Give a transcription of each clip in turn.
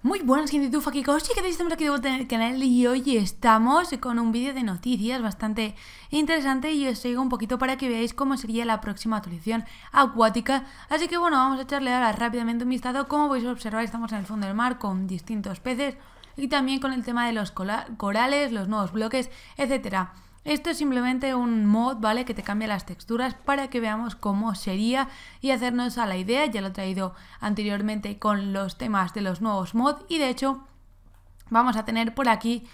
Muy buenas gente de Tufa aquí, que estamos aquí de vuelta en el canal y hoy estamos con un vídeo de noticias bastante interesante y os sigo un poquito para que veáis cómo sería la próxima actualización acuática. Así que bueno, vamos a echarle ahora rápidamente un vistazo. Como podéis observar, estamos en el fondo del mar con distintos peces y también con el tema de los corales, los nuevos bloques, etcétera. Esto es simplemente un mod, ¿vale? Que te cambia las texturas para que veamos cómo sería y hacernos a la idea. Ya lo he traído anteriormente con los temas de los nuevos mods y de hecho vamos a tener por aquí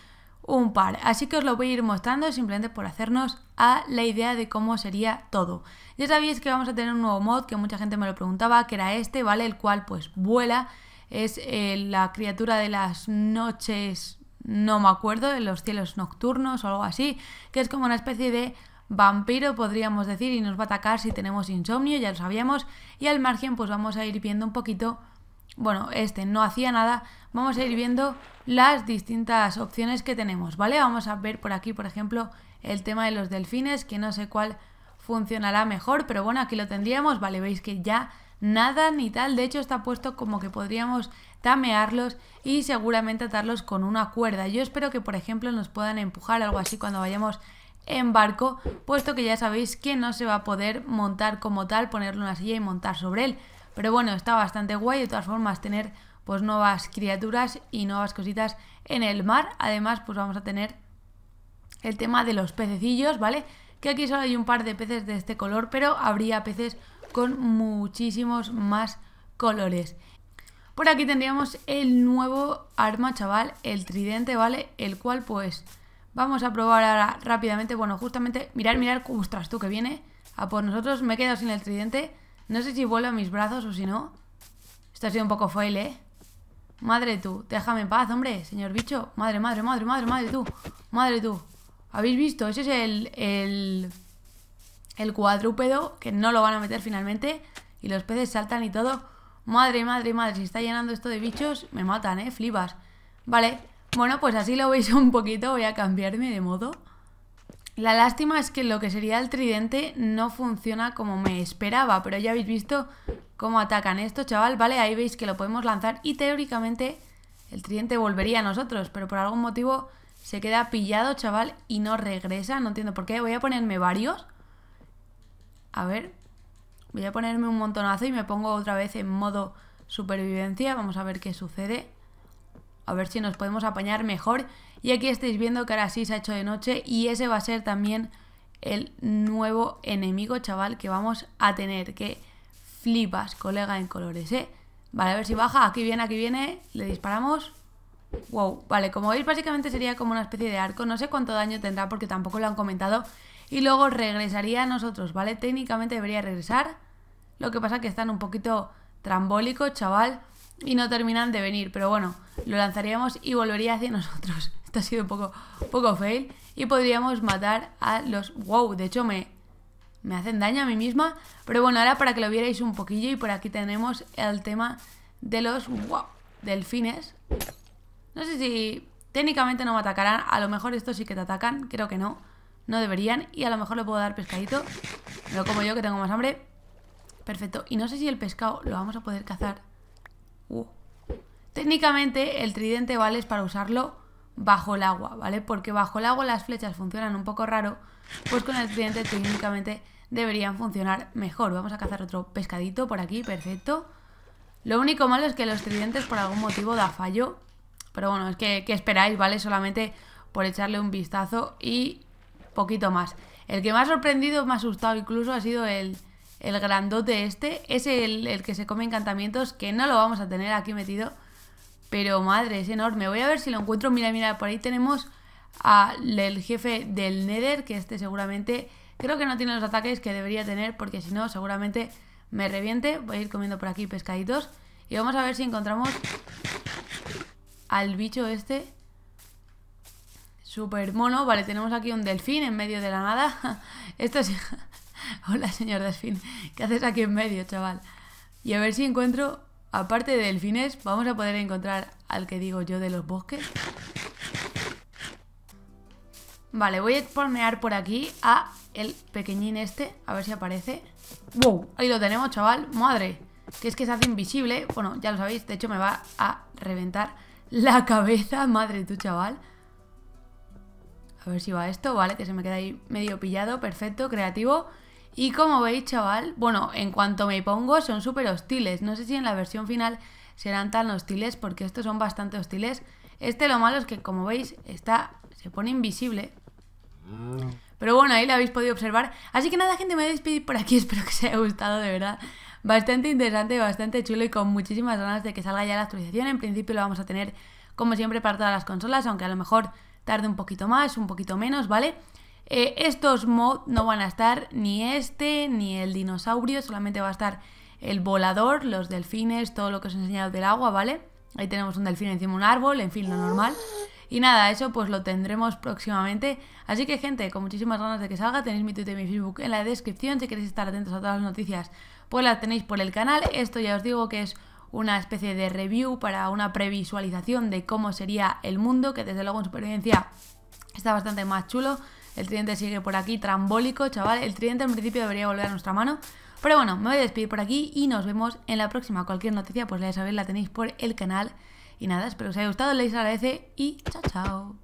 un par. Así que os lo voy a ir mostrando simplemente por hacernos a la idea de cómo sería todo. Ya sabéis que vamos a tener un nuevo mod que mucha gente me lo preguntaba, que era este, ¿vale? El cual pues vuela, es eh, la criatura de las noches no me acuerdo, de los cielos nocturnos o algo así, que es como una especie de vampiro, podríamos decir, y nos va a atacar si tenemos insomnio, ya lo sabíamos, y al margen pues vamos a ir viendo un poquito, bueno, este no hacía nada, vamos a ir viendo las distintas opciones que tenemos, ¿vale? Vamos a ver por aquí, por ejemplo, el tema de los delfines, que no sé cuál funcionará mejor, pero bueno, aquí lo tendríamos, ¿vale? Veis que ya nada ni tal. De hecho, está puesto como que podríamos tamearlos y seguramente atarlos con una cuerda. Yo espero que, por ejemplo, nos puedan empujar algo así cuando vayamos en barco, puesto que ya sabéis que no se va a poder montar como tal, ponerle una silla y montar sobre él. Pero bueno, está bastante guay de todas formas tener pues nuevas criaturas y nuevas cositas en el mar. Además, pues vamos a tener el tema de los pececillos, ¿vale? Que aquí solo hay un par de peces de este color, pero habría peces con muchísimos más colores. Por aquí tendríamos el nuevo arma, chaval, el tridente, ¿vale? El cual pues vamos a probar ahora rápidamente. Bueno, justamente, mirar, mirar, ostras, tú que viene a por nosotros. Me he quedado sin el tridente. No sé si vuelvo a mis brazos o si no. Esto ha sido un poco fail, ¿eh? Madre tú, déjame en paz, hombre, señor bicho. Madre, madre, madre, madre, madre tú. Madre tú. ¿Habéis visto? Ese es el el cuadrúpedo, que no lo van a meter finalmente, y los peces saltan y todo. Madre, madre, madre, si está llenando esto de bichos, me matan, ¿eh? Flipas. Vale, bueno, pues así lo veis un poquito, voy a cambiarme de modo. La lástima es que lo que sería el tridente no funciona como me esperaba, pero ya habéis visto cómo atacan esto, chaval. Vale, ahí veis que lo podemos lanzar y teóricamente el tridente volvería a nosotros, pero por algún motivo se queda pillado, chaval, y no regresa, no entiendo por qué. Voy a ponerme varios a ver, voy a ponerme un montonazo y me pongo otra vez en modo supervivencia. Vamos a ver qué sucede. A ver si nos podemos apañar mejor. Y aquí estáis viendo que ahora sí se ha hecho de noche y ese va a ser también el nuevo enemigo, chaval, que vamos a tener. Que flipas, colega en colores, ¿eh? Vale, a ver si baja. Aquí viene, aquí viene. Le disparamos. Wow, vale, como veis básicamente sería como una especie de arco. No sé cuánto daño tendrá porque tampoco lo han comentado y luego regresaría a nosotros, ¿vale? Técnicamente debería regresar. Lo que pasa que están un poquito trambólicos, chaval, y no terminan de venir. Pero bueno, lo lanzaríamos y volvería hacia nosotros. Esto ha sido un poco, poco fail. Y podríamos matar a los... ¡Wow! De hecho, me, me hacen daño a mí misma. Pero bueno, ahora para que lo vierais un poquillo. Y por aquí tenemos el tema de los... ¡Wow! Delfines. No sé si técnicamente no me atacarán. A lo mejor estos sí que te atacan. Creo que no. No deberían. Y a lo mejor le puedo dar pescadito. No como yo que tengo más hambre. Perfecto. Y no sé si el pescado lo vamos a poder cazar. Uh. Técnicamente el tridente, ¿vale? Es para usarlo bajo el agua, ¿vale? Porque bajo el agua las flechas funcionan un poco raro. Pues con el tridente técnicamente deberían funcionar mejor. Vamos a cazar otro pescadito por aquí. Perfecto. Lo único malo es que los tridentes por algún motivo da fallo. Pero bueno, es que esperáis, ¿vale? Solamente por echarle un vistazo y poquito más. El que me ha sorprendido, me ha asustado incluso, ha sido el, el grandote este. Es el, el, que se come encantamientos, que no lo vamos a tener aquí metido. Pero madre, es enorme. Voy a ver si lo encuentro. Mira, mira, por ahí tenemos al jefe del Nether, que este seguramente... Creo que no tiene los ataques que debería tener, porque si no, seguramente me reviente. Voy a ir comiendo por aquí pescaditos. Y vamos a ver si encontramos al bicho este Súper mono. Vale, tenemos aquí un delfín en medio de la nada. Esto es... Hola, señor delfín. ¿Qué haces aquí en medio, chaval? Y a ver si encuentro, aparte de delfines, vamos a poder encontrar al que digo yo de los bosques. Vale, voy a spawnear por aquí a el pequeñín este, a ver si aparece. ¡Wow! Ahí lo tenemos, chaval. ¡Madre! Que es que se hace invisible. Bueno, ya lo sabéis, de hecho me va a reventar la cabeza. Madre tú, chaval. A ver si va esto, ¿vale? Que se me queda ahí medio pillado, perfecto, creativo. Y como veis, chaval, bueno, en cuanto me pongo son súper hostiles. No sé si en la versión final serán tan hostiles porque estos son bastante hostiles. Este lo malo es que, como veis, está se pone invisible. Pero bueno, ahí lo habéis podido observar. Así que nada, gente, me voy a despedir por aquí. Espero que os haya gustado, de verdad. Bastante interesante, bastante chulo y con muchísimas ganas de que salga ya la actualización. En principio lo vamos a tener, como siempre, para todas las consolas, aunque a lo mejor tarde un poquito más, un poquito menos, ¿vale? Eh, estos mods no van a estar ni este ni el dinosaurio, solamente va a estar el volador, los delfines, todo lo que os he enseñado del agua, ¿vale? Ahí tenemos un delfín encima de un árbol, en fin, lo normal. Y nada, eso pues lo tendremos próximamente. Así que gente, con muchísimas ganas de que salga, tenéis mi Twitter y mi Facebook en la descripción. Si queréis estar atentos a todas las noticias, pues las tenéis por el canal. Esto ya os digo que es una especie de review para una previsualización de cómo sería el mundo, que desde luego en supervivencia está bastante más chulo. El tridente sigue por aquí, trambólico, chaval. El tridente en principio debería volver a nuestra mano. Pero bueno, me voy a despedir por aquí y nos vemos en la próxima. Cualquier noticia, pues la de saber la tenéis por el canal. Y nada, espero que os haya gustado, les agradece y chao, chao.